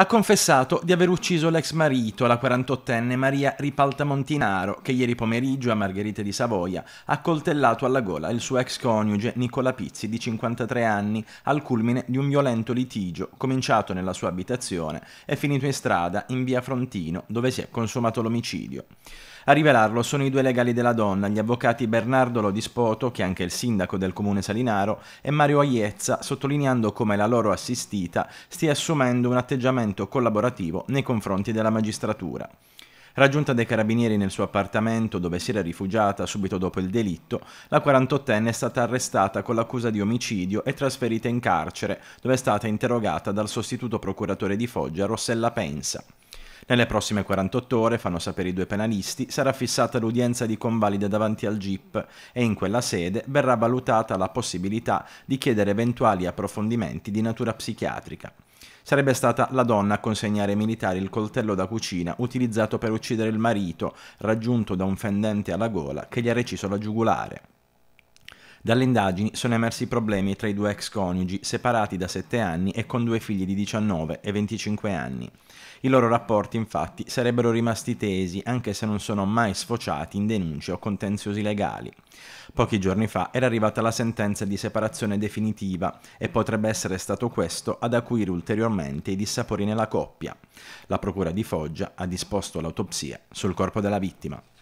ha confessato di aver ucciso l'ex marito, la 48enne Maria Ripalta Montinaro, che ieri pomeriggio a Margherita di Savoia ha coltellato alla gola il suo ex coniuge Nicola Pizzi, di 53 anni, al culmine di un violento litigio cominciato nella sua abitazione e finito in strada in via Frontino, dove si è consumato l'omicidio. A rivelarlo sono i due legali della donna, gli avvocati Bernardo Lodispoto, che è anche il sindaco del comune Salinaro, e Mario Aiezza, sottolineando come la loro assistita stia assumendo un atteggiamento atteggiamento collaborativo nei confronti della magistratura. Raggiunta dai carabinieri nel suo appartamento dove si era rifugiata subito dopo il delitto, la 48enne è stata arrestata con l'accusa di omicidio e trasferita in carcere, dove è stata interrogata dal sostituto procuratore di Foggia Rossella Pensa. Nelle prossime 48 ore, fanno sapere i due penalisti, sarà fissata l'udienza di convalida davanti al GIP e in quella sede verrà valutata la possibilità di chiedere eventuali approfondimenti di natura psichiatrica. Sarebbe stata la donna a consegnare ai militari il coltello da cucina utilizzato per uccidere il marito, raggiunto da un fendente alla gola che gli ha reciso la giugulare. Dalle indagini sono emersi problemi tra i due ex coniugi, separati da 7 anni e con due figli di 19 e 25 anni. I loro rapporti infatti sarebbero rimasti tesi anche se non sono mai sfociati in denunce o contenziosi legali. Pochi giorni fa era arrivata la sentenza di separazione definitiva e potrebbe essere stato questo ad acuire ulteriormente i dissapori nella coppia. La procura di Foggia ha disposto l'autopsia sul corpo della vittima.